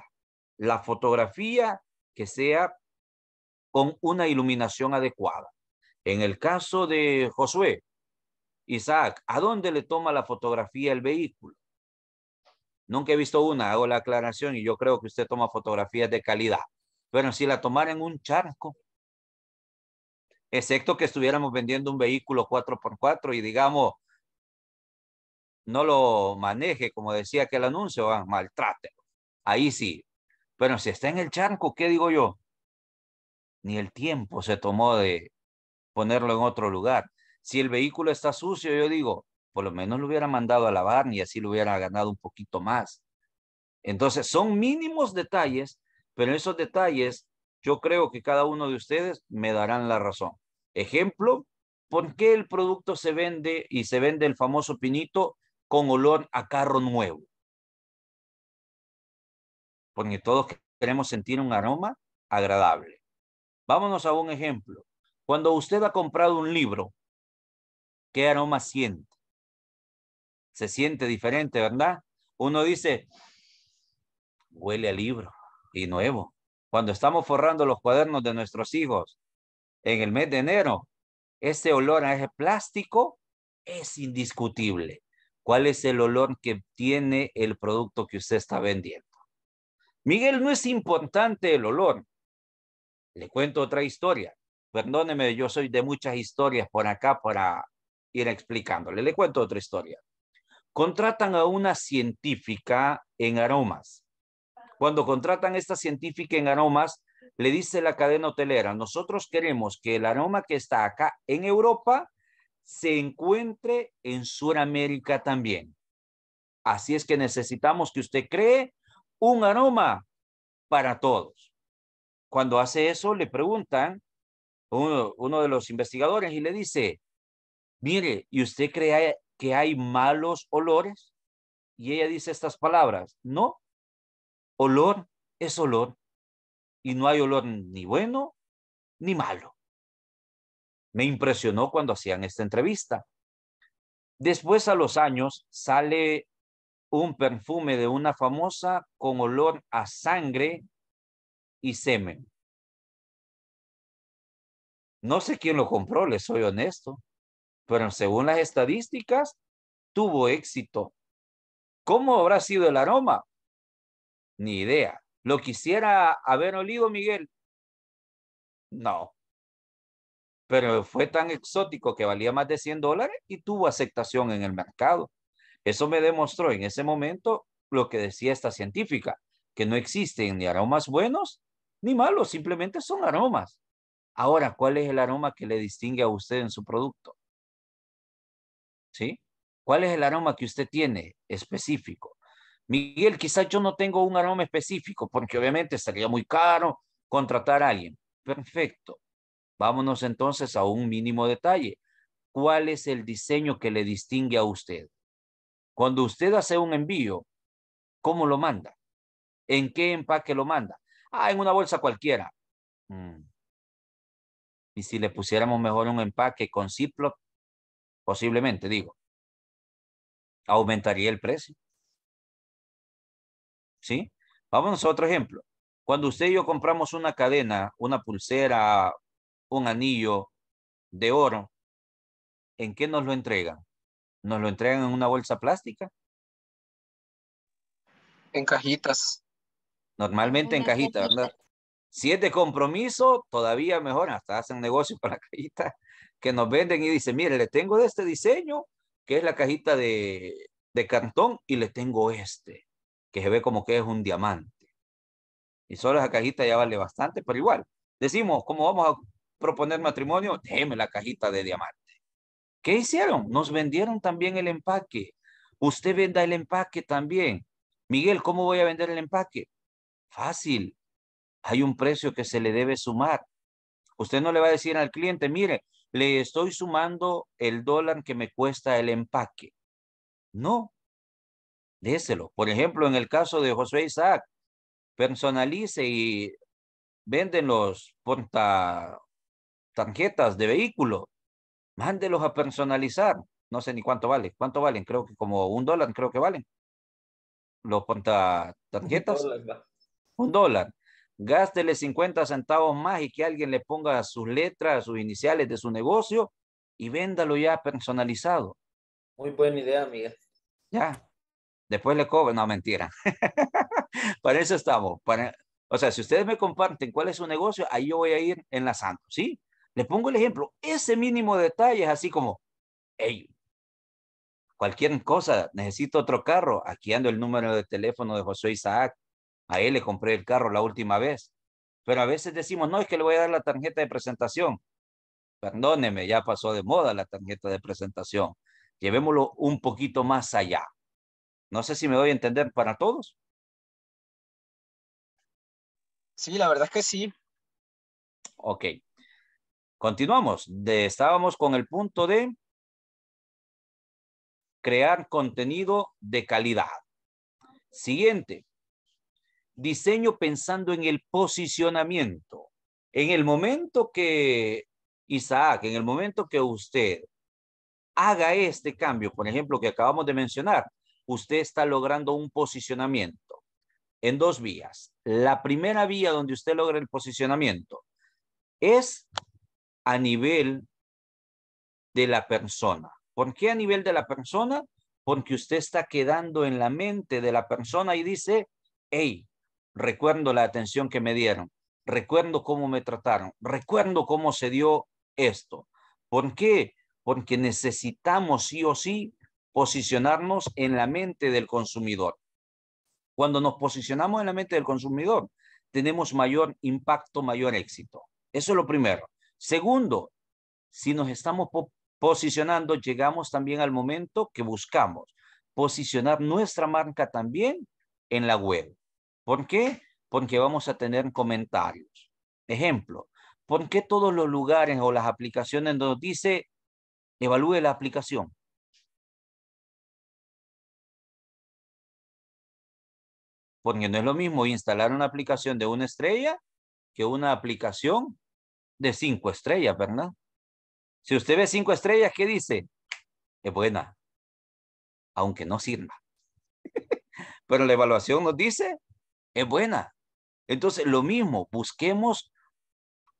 La fotografía que sea con una iluminación adecuada. En el caso de Josué, Isaac, ¿a dónde le toma la fotografía el vehículo? Nunca he visto una, hago la aclaración y yo creo que usted toma fotografías de calidad. Pero si la tomara en un charco, excepto que estuviéramos vendiendo un vehículo 4x4 y digamos, no lo maneje, como decía el anuncio, ah, maltrate Ahí sí. Pero si está en el charco, ¿qué digo yo? ni el tiempo se tomó de ponerlo en otro lugar. Si el vehículo está sucio, yo digo, por lo menos lo hubiera mandado a lavar y así lo hubiera ganado un poquito más. Entonces, son mínimos detalles, pero esos detalles, yo creo que cada uno de ustedes me darán la razón. Ejemplo, ¿por qué el producto se vende y se vende el famoso pinito con olor a carro nuevo? Porque todos queremos sentir un aroma agradable. Vámonos a un ejemplo. Cuando usted ha comprado un libro, ¿qué aroma siente? Se siente diferente, ¿verdad? Uno dice, huele al libro y nuevo. Cuando estamos forrando los cuadernos de nuestros hijos en el mes de enero, ese olor a ese plástico es indiscutible. ¿Cuál es el olor que tiene el producto que usted está vendiendo? Miguel, no es importante el olor. Le cuento otra historia. Perdóneme, yo soy de muchas historias por acá para ir explicándole. Le cuento otra historia. Contratan a una científica en aromas. Cuando contratan a esta científica en aromas, le dice la cadena hotelera, nosotros queremos que el aroma que está acá en Europa se encuentre en Sudamérica también. Así es que necesitamos que usted cree un aroma para todos. Cuando hace eso, le preguntan uno, uno de los investigadores y le dice, mire, ¿y usted cree que hay malos olores? Y ella dice estas palabras, no, olor es olor y no hay olor ni bueno ni malo. Me impresionó cuando hacían esta entrevista. Después a los años sale un perfume de una famosa con olor a sangre y semen. No sé quién lo compró, les soy honesto, pero según las estadísticas, tuvo éxito. ¿Cómo habrá sido el aroma? Ni idea. ¿Lo quisiera haber olido, Miguel? No. Pero fue tan exótico que valía más de 100 dólares y tuvo aceptación en el mercado. Eso me demostró en ese momento lo que decía esta científica, que no existen ni aromas buenos ni malo, simplemente son aromas. Ahora, ¿cuál es el aroma que le distingue a usted en su producto? ¿Sí? ¿Cuál es el aroma que usted tiene específico? Miguel, quizás yo no tengo un aroma específico porque obviamente sería muy caro contratar a alguien. Perfecto. Vámonos entonces a un mínimo detalle. ¿Cuál es el diseño que le distingue a usted? Cuando usted hace un envío, ¿cómo lo manda? ¿En qué empaque lo manda? Ah, en una bolsa cualquiera. Mm. Y si le pusiéramos mejor un empaque con Ziploc, posiblemente, digo, aumentaría el precio. ¿Sí? Vamos a otro ejemplo. Cuando usted y yo compramos una cadena, una pulsera, un anillo de oro, ¿en qué nos lo entregan? ¿Nos lo entregan en una bolsa plástica? En cajitas. Normalmente en cajita, ¿verdad? Si es de compromiso, todavía mejor, hasta hacen negocio para la cajita que nos venden y dicen, mire, le tengo de este diseño, que es la cajita de, cartón, y le tengo este, que se ve como que es un diamante. Y solo esa cajita ya vale bastante, pero igual, decimos, ¿cómo vamos a proponer matrimonio, déjeme la cajita de diamante. ¿Qué hicieron? Nos vendieron también el empaque. Usted venda el empaque también. Miguel, ¿cómo voy a vender el empaque? Fácil. Hay un precio que se le debe sumar. Usted no le va a decir al cliente, mire, le estoy sumando el dólar que me cuesta el empaque. No. Déselo. Por ejemplo, en el caso de José Isaac, personalice y venden los porta tarjetas de vehículo. Mándelos a personalizar. No sé ni cuánto vale. ¿Cuánto valen? Creo que como un dólar, creo que valen. Los porta tarjetas. Dólar, un dólar. Gástele 50 centavos más y que alguien le ponga sus letras, sus iniciales de su negocio y véndalo ya personalizado. Muy buena idea, amiga. Ya. Después le cobro. no, mentira. para eso estamos. Para... O sea, si ustedes me comparten cuál es su negocio, ahí yo voy a ir enlazando, ¿sí? Le pongo el ejemplo. Ese mínimo detalle es así como, hey, cualquier cosa, necesito otro carro, aquí ando el número de teléfono de José Isaac, a él le compré el carro la última vez. Pero a veces decimos, no, es que le voy a dar la tarjeta de presentación. Perdóneme, ya pasó de moda la tarjeta de presentación. Llevémoslo un poquito más allá. No sé si me doy a entender para todos. Sí, la verdad es que sí. Ok. Continuamos. De, estábamos con el punto de crear contenido de calidad. Siguiente diseño pensando en el posicionamiento. En el momento que Isaac, en el momento que usted haga este cambio, por ejemplo, que acabamos de mencionar, usted está logrando un posicionamiento en dos vías. La primera vía donde usted logra el posicionamiento es a nivel de la persona. ¿Por qué a nivel de la persona? Porque usted está quedando en la mente de la persona y dice, hey, recuerdo la atención que me dieron, recuerdo cómo me trataron, recuerdo cómo se dio esto. ¿Por qué? Porque necesitamos sí o sí posicionarnos en la mente del consumidor. Cuando nos posicionamos en la mente del consumidor, tenemos mayor impacto, mayor éxito. Eso es lo primero. Segundo, si nos estamos posicionando, llegamos también al momento que buscamos posicionar nuestra marca también en la web. ¿Por qué? Porque vamos a tener comentarios. Ejemplo, ¿por qué todos los lugares o las aplicaciones nos dice evalúe la aplicación? Porque no es lo mismo instalar una aplicación de una estrella que una aplicación de cinco estrellas, ¿verdad? Si usted ve cinco estrellas, ¿qué dice? Es buena, aunque no sirva. Pero la evaluación nos dice es buena. Entonces, lo mismo, busquemos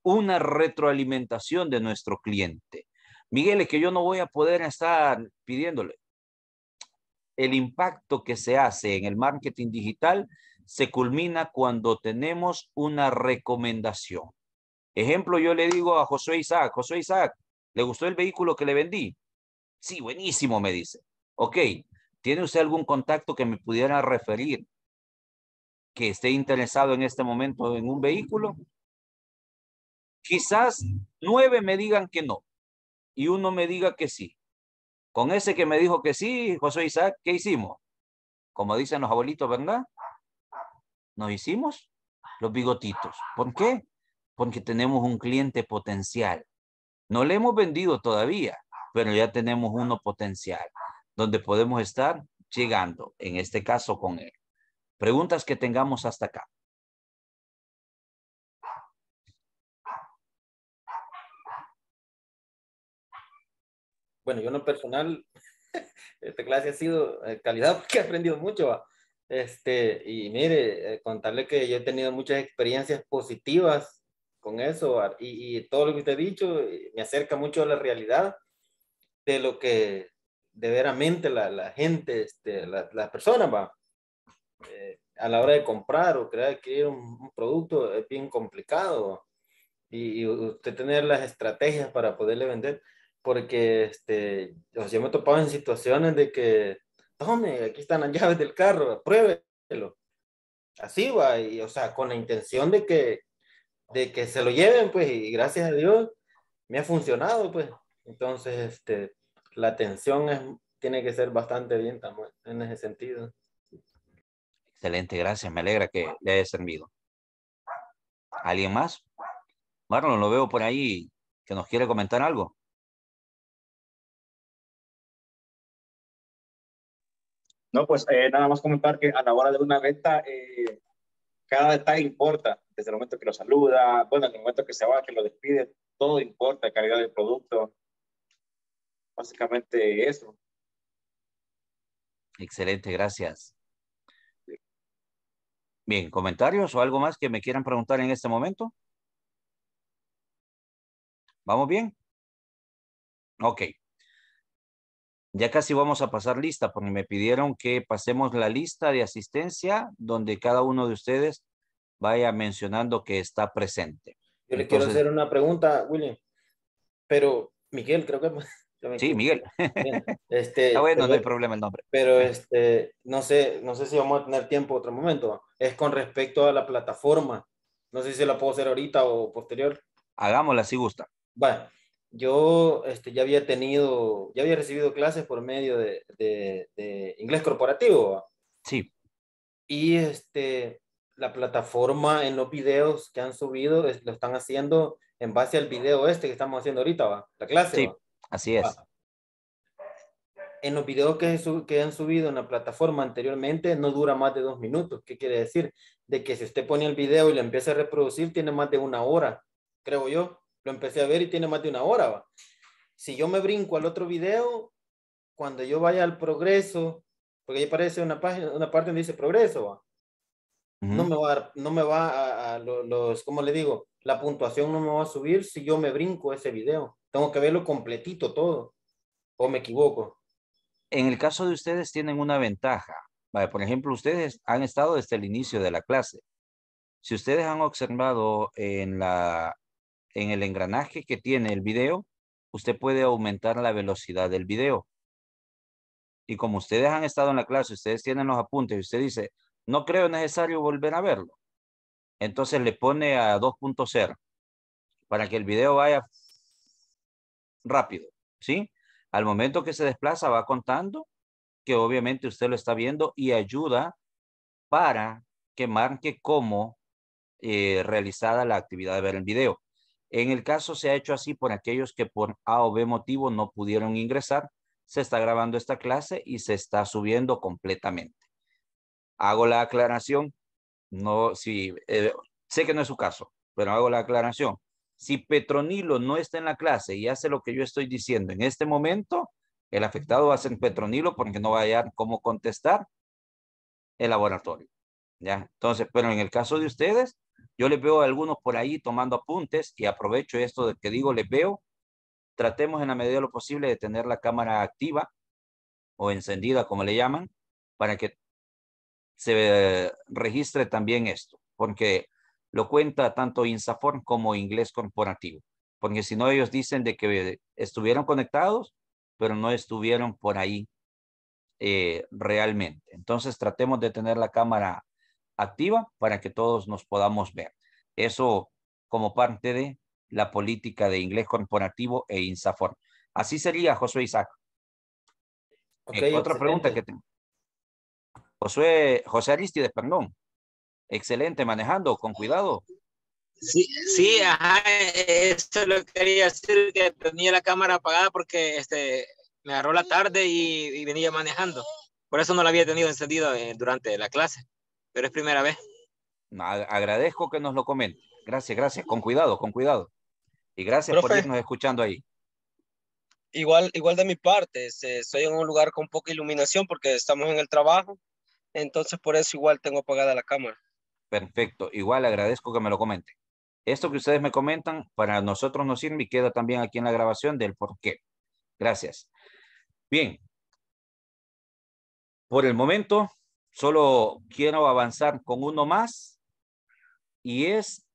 una retroalimentación de nuestro cliente. Miguel, es que yo no voy a poder estar pidiéndole. El impacto que se hace en el marketing digital se culmina cuando tenemos una recomendación. Ejemplo, yo le digo a José Isaac, José Isaac, ¿le gustó el vehículo que le vendí? Sí, buenísimo, me dice. Ok, ¿tiene usted algún contacto que me pudiera referir? que esté interesado en este momento en un vehículo? Quizás nueve me digan que no y uno me diga que sí. Con ese que me dijo que sí, José Isaac, ¿qué hicimos? Como dicen los abuelitos, ¿verdad? Nos hicimos los bigotitos. ¿Por qué? Porque tenemos un cliente potencial. No le hemos vendido todavía, pero ya tenemos uno potencial donde podemos estar llegando, en este caso con él. Preguntas que tengamos hasta acá. Bueno, yo en lo personal, esta clase ha sido eh, calidad porque he aprendido mucho. Este, y mire, eh, contarle que yo he tenido muchas experiencias positivas con eso y, todo lo que usted ha dicho eh, me acerca mucho a la realidad de lo que de veramente la, gente, este, las personas, va. Eh, a la hora de comprar o crear, adquirir un, producto es bien complicado y, usted tener las estrategias para poderle vender, porque este, yo me he topado en situaciones de que, tome, aquí están las llaves del carro, pruébelo. Así va, y o sea, con la intención de que, de que se lo lleven, pues, y gracias a Dios me ha funcionado, pues. Entonces, este, la atención es, tiene que ser bastante bien en ese sentido. Excelente, gracias. Me alegra que le haya servido. ¿Alguien más? Marlon, lo veo por ahí que nos quiere comentar algo. No, pues eh, nada más comentar que a la hora de una venta, eh, cada detalle importa, desde el momento que lo saluda, bueno, desde el momento que se va, que lo despide, todo importa, calidad del producto, básicamente eso. Excelente, gracias. Bien, ¿comentarios o algo más que me quieran preguntar en este momento? ¿Vamos bien? Ok. Ya casi vamos a pasar lista porque me pidieron que pasemos la lista de asistencia donde cada uno de ustedes vaya mencionando que está presente. Yo le quiero hacer una pregunta, William. Pero, Miguel, creo que... sí, Miguel. Este, bueno, no hay problema el nombre. Pero, este, no sé, no sé si vamos a tener tiempo otro momento es con respecto a la plataforma. No sé si la puedo hacer ahorita o posterior. Hagámosla si gusta. Bueno, yo este, ya había tenido, ya había recibido clases por medio de, inglés corporativo. Sí. Y este, la plataforma en los videos que han subido lo están haciendo en base al video este que estamos haciendo ahorita, ¿va? la clase. Sí, así es. Ah, en los videos que, que han subido en la plataforma anteriormente no dura más de dos minutos. ¿Qué quiere decir? De que si usted pone el video y lo empieza a reproducir, tiene más de una hora, creo yo. Lo empecé a ver y tiene más de una hora. ¿va? Si yo me brinco al otro video, cuando yo vaya al progreso, porque ahí aparece una, página, una parte donde dice progreso, ¿va? no me va a, no me va a, a los, ¿cómo le digo? La puntuación no me va a subir si yo me brinco ese video. Tengo que verlo completito todo. ¿O me equivoco? En el caso de ustedes tienen una ventaja. Por ejemplo, ustedes han estado desde el inicio de la clase. Si ustedes han observado en, en el engranaje que tiene el video, usted puede aumentar la velocidad del video. Y como ustedes han estado en la clase, ustedes tienen los apuntes y usted dice, no creo necesario volver a verlo. Entonces le pone a 2.0 para que el video vaya rápido, ¿sí? Al momento que se desplaza, va contando que obviamente usted lo está viendo y ayuda para que marque cómo eh, realizada la actividad de ver el video. En el caso se ha hecho así por aquellos que por A o B motivo no pudieron ingresar, se está grabando esta clase y se está subiendo completamente. Hago la aclaración, no, si, eh, sé que no es su caso, pero hago la aclaración. Si Petronilo no está en la clase y hace lo que yo estoy diciendo en este momento, el afectado va a ser Petronilo porque no va a hallar cómo contestar el laboratorio. ¿ya? Entonces, pero en el caso de ustedes, yo les veo a algunos por ahí tomando apuntes y aprovecho esto de que digo, les veo. Tratemos en la medida de lo posible de tener la cámara activa o encendida, como le llaman, para que se registre también esto. Porque lo cuenta tanto Insaform como Inglés Corporativo, porque si no ellos dicen de que eh, estuvieron conectados, pero no estuvieron por ahí eh, realmente. Entonces tratemos de tener la cámara activa para que todos nos podamos ver. Eso como parte de la política de inglés corporativo e INSAFORM. Así sería, José Isaac. Eh, otra pregunta que tengo. José José Aristides, perdón excelente manejando, con cuidado. Sí, sí, ajá, eso lo quería decir, que tenía la cámara apagada porque este, me agarró la tarde y, venía manejando. Por eso no la había tenido encendida eh, durante la clase, pero es primera vez. Agradezco que nos lo comente. Gracias, gracias. Con cuidado, con cuidado. Y gracias por irnos escuchando ahí. Igual, igual de mi parte, este, estoy en un lugar con poca iluminación porque estamos en el trabajo, entonces por eso igual tengo apagada la cámara. Perfecto. Igual agradezco que me lo comente. Esto que ustedes me comentan, para nosotros nos sirve y queda también aquí en la grabación del por qué. Gracias. Bien. Por el momento, solo quiero avanzar con uno más y es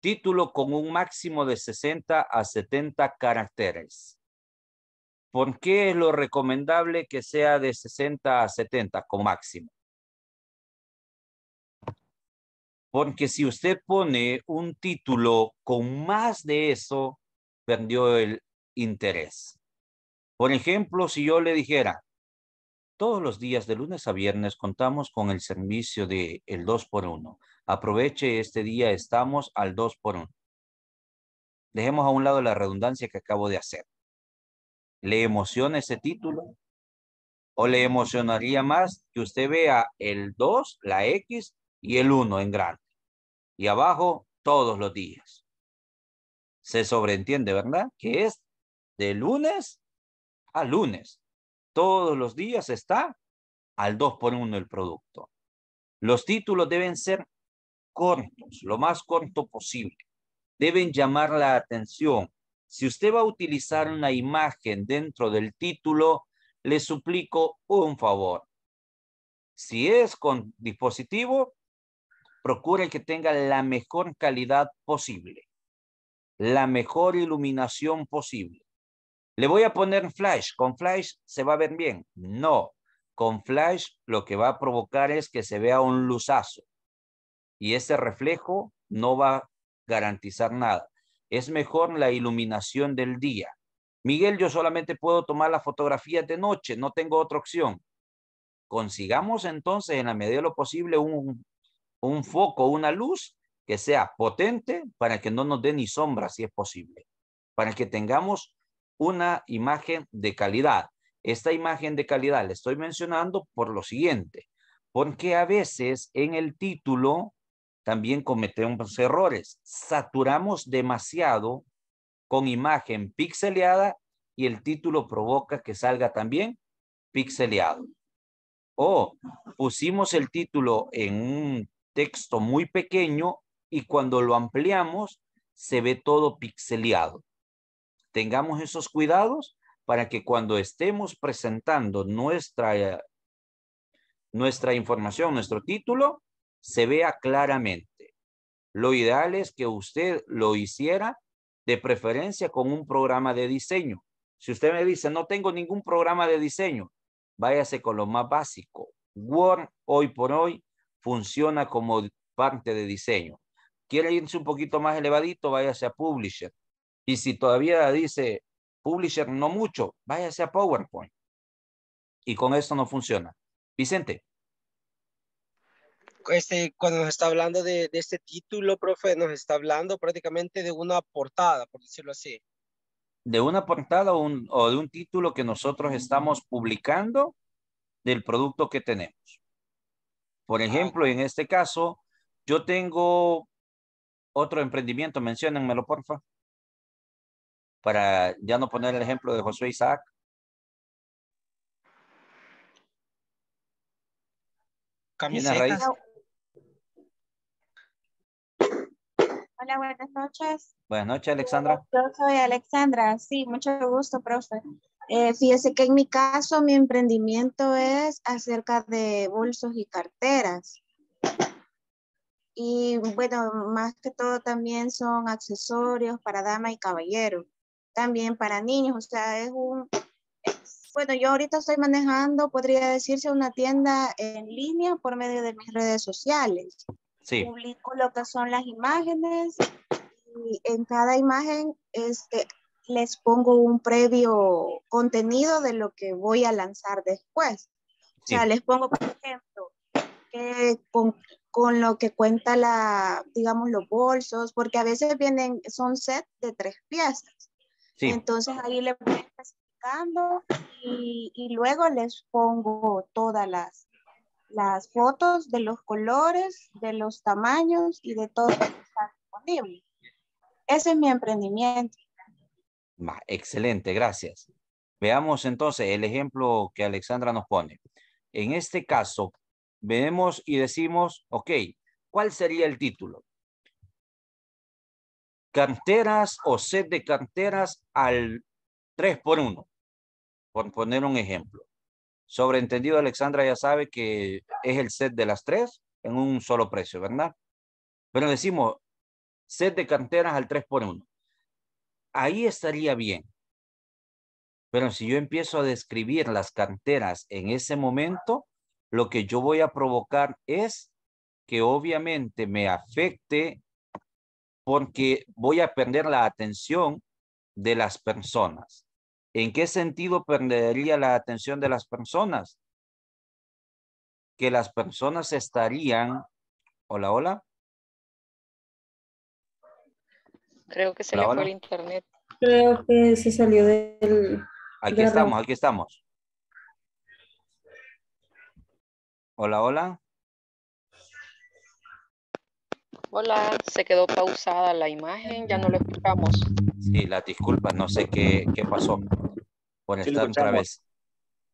título con un máximo de 60 a 70 caracteres. ¿Por qué es lo recomendable que sea de 60 a 70 como máximo? Porque si usted pone un título con más de eso, perdió el interés. Por ejemplo, si yo le dijera, todos los días de lunes a viernes contamos con el servicio de el 2x1. Aproveche este día, estamos al 2x1. Dejemos a un lado la redundancia que acabo de hacer. ¿Le emociona ese título? ¿O le emocionaría más que usted vea el 2, la X y el 1 en grande? y abajo todos los días. Se sobreentiende, ¿verdad? Que es de lunes a lunes. Todos los días está al 2 por 1 el producto. Los títulos deben ser cortos, lo más corto posible. Deben llamar la atención. Si usted va a utilizar una imagen dentro del título, le suplico un favor. Si es con dispositivo, procure que tenga la mejor calidad posible, la mejor iluminación posible. Le voy a poner flash, con flash se va a ver bien. No, con flash lo que va a provocar es que se vea un luzazo y ese reflejo no va a garantizar nada. Es mejor la iluminación del día. Miguel, yo solamente puedo tomar la fotografía de noche, no tengo otra opción. Consigamos entonces en la medida de lo posible un, un foco, una luz que sea potente para que no nos dé ni sombra si es posible, para que tengamos una imagen de calidad. Esta imagen de calidad la estoy mencionando por lo siguiente, porque a veces en el título también cometemos errores. Saturamos demasiado con imagen pixeleada y el título provoca que salga también pixeleado. O pusimos el título en un texto muy pequeño y cuando lo ampliamos se ve todo pixeleado. Tengamos esos cuidados para que cuando estemos presentando nuestra, nuestra información, nuestro título, se vea claramente. Lo ideal es que usted lo hiciera de preferencia con un programa de diseño. Si usted me dice, no tengo ningún programa de diseño, váyase con lo más básico. Word, hoy por hoy, funciona como parte de diseño. Quiere irse un poquito más elevadito, váyase a Publisher. Y si todavía dice Publisher no mucho, váyase a PowerPoint. Y con eso no funciona. Vicente. Este, cuando nos está hablando de, este título, profe, nos está hablando prácticamente de una portada, por decirlo así. De una portada o de un título que nosotros estamos publicando del producto que tenemos. Por ejemplo, en este caso, yo tengo otro emprendimiento, menciónenmelo, porfa. Para ya no poner el ejemplo de José Isaac. Raíz. Hola, buenas noches. Buenas noches, Alexandra. Yo soy Alexandra, sí, mucho gusto, profe. Eh, fíjese que en mi caso mi emprendimiento es acerca de bolsos y carteras. Y bueno, más que todo también son accesorios para dama y caballero, también para niños, o sea, es un... bueno, yo ahorita estoy manejando, podría decirse, una tienda en línea por medio de mis redes sociales. Sí. Publico lo que son las imágenes y en cada imagen este, les pongo un previo contenido de lo que voy a lanzar después. O sea, les pongo, por ejemplo, que con, lo que cuenta la, digamos, los bolsos, porque a veces vienen, son set de tres piezas. Entonces ahí le voy especificando y, y luego les pongo todas las, las fotos de los colores, de los tamaños y de todo lo que está disponible. Ese es mi emprendimiento excelente, gracias. Veamos entonces el ejemplo que Alexandra nos pone. En este caso, vemos y decimos, ok, ¿cuál sería el título? canteras o set de canteras al 3 por 1, por poner un ejemplo. Sobreentendido, Alexandra ya sabe que es el set de las tres en un solo precio, ¿verdad? Pero decimos set de canteras al 3 por 1 ahí estaría bien. Pero si yo empiezo a describir las canteras en ese momento, lo que yo voy a provocar es que obviamente me afecte porque voy a perder la atención de las personas. ¿En qué sentido perdería la atención de las personas? Que las personas estarían, hola, hola, Creo que se le fue el internet. Creo que se salió del... Aquí estamos, aquí estamos. Hola, hola. Hola, se quedó pausada la imagen, ya no lo escuchamos. Sí, la disculpa, no sé qué, pasó por estar traves,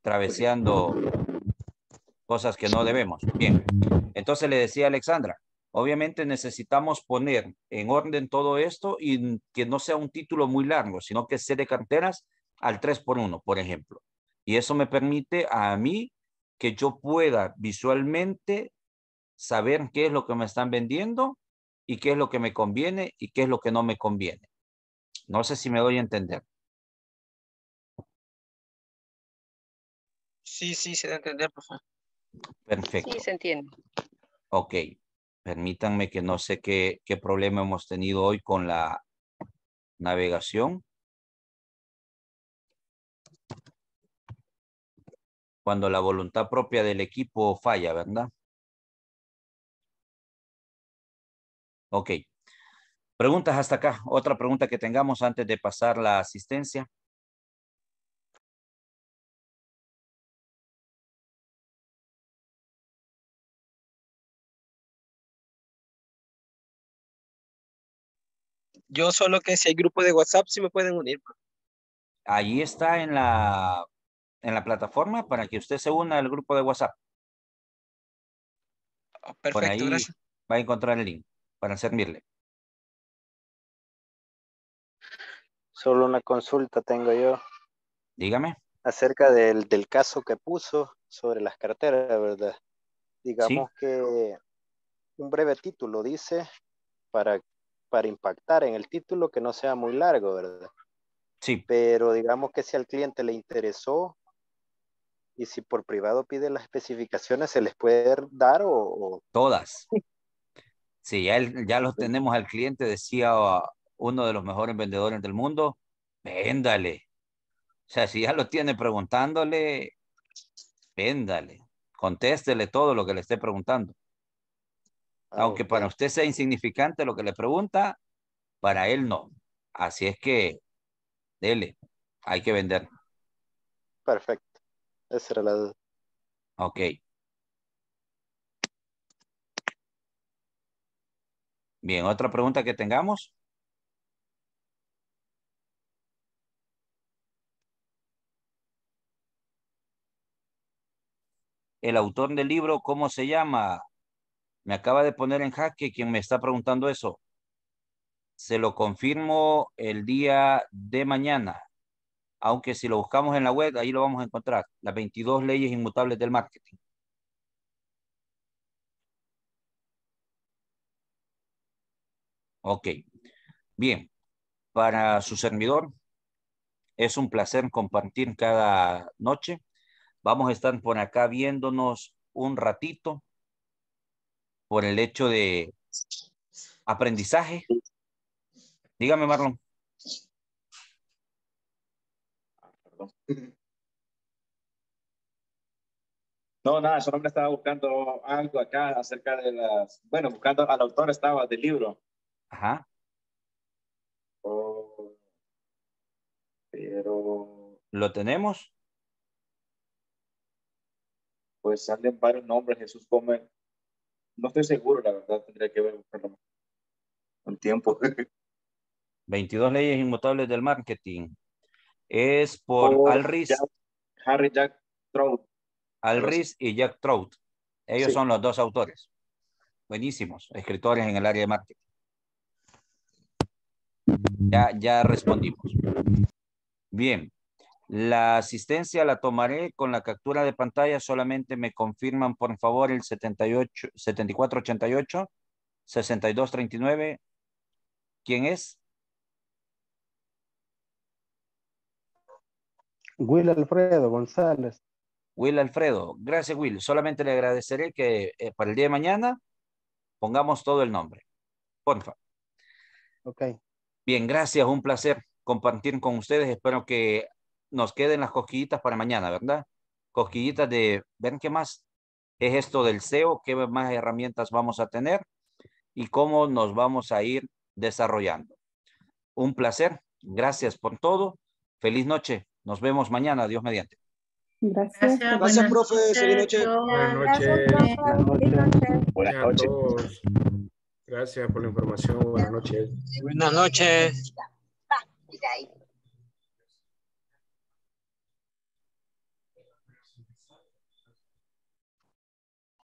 traveseando cosas que no debemos. Bien, entonces le decía a Alexandra. Obviamente necesitamos poner en orden todo esto y que no sea un título muy largo, sino que sea de carteras al 3 por 1 por ejemplo. Y eso me permite a mí que yo pueda visualmente saber qué es lo que me están vendiendo y qué es lo que me conviene y qué es lo que no me conviene. No sé si me doy a entender. Sí, sí, se da a entender, por Perfecto. Sí, se entiende. Ok. Permítanme que no sé qué, problema hemos tenido hoy con la navegación. Cuando la voluntad propia del equipo falla, ¿verdad? Ok. Preguntas hasta acá. Otra pregunta que tengamos antes de pasar la asistencia. Yo solo que si hay grupo de WhatsApp, si me pueden unir. Ahí está en la, en la plataforma para que usted se una al grupo de WhatsApp. Oh, perfecto, Por ahí Va a encontrar el link para servirle. Solo una consulta tengo yo. Dígame. Acerca del, caso que puso sobre las carteras, ¿verdad? Digamos que un breve título dice para que para impactar en el título que no sea muy largo, ¿verdad? Sí. Pero digamos que si al cliente le interesó y si por privado pide las especificaciones, ¿se les puede dar o...? Todas. Sí, ya, ya los tenemos al cliente, decía uno de los mejores vendedores del mundo, véndale. O sea, si ya lo tiene preguntándole, véndale. Contéstele todo lo que le esté preguntando. Ah, Aunque para usted sea insignificante lo que le pregunta, para él no. Así es que, dele, hay que vender. Perfecto. Esa era la duda. Ok. Bien, otra pregunta que tengamos. El autor del libro, ¿cómo se llama? Me acaba de poner en jaque quien me está preguntando eso. Se lo confirmo el día de mañana, aunque si lo buscamos en la web, ahí lo vamos a encontrar, las 22 leyes inmutables del marketing. Ok, bien, para su servidor, es un placer compartir cada noche. Vamos a estar por acá viéndonos un ratito por el hecho de aprendizaje. Dígame, Marlon. No, nada, me estaba buscando algo acá acerca de las, bueno, buscando al autor estaba del libro. Ajá. Oh, pero... ¿Lo tenemos? Pues salen varios nombres, Jesús Gómez, no estoy seguro, la verdad, tendría que ver con tiempo. 22 leyes inmutables del marketing. Es por oh, Al Riz. Harry Jack Trout. Al y Jack Trout. Ellos son los dos autores. Buenísimos, escritores en el área de marketing. Ya, ya respondimos. Bien. La asistencia la tomaré con la captura de pantalla. Solamente me confirman, por favor, el 78, 7488, 6239. ¿Quién es? Will Alfredo González. Will Alfredo. Gracias, Will. Solamente le agradeceré que eh, para el día de mañana pongamos todo el nombre. Porfa. Ok. Bien, gracias. Un placer compartir con ustedes. Espero que nos queden las cosquillitas para mañana, ¿verdad? Cosquillitas de ver qué más es esto del SEO, qué más herramientas vamos a tener y cómo nos vamos a ir desarrollando. Un placer. Gracias por todo. Feliz noche. Nos vemos mañana. Dios mediante. Gracias. Gracias, profe. Feliz noche. Buenas noches. Buenas noches. Gracias por la información. Buenas noches. Buenas noches.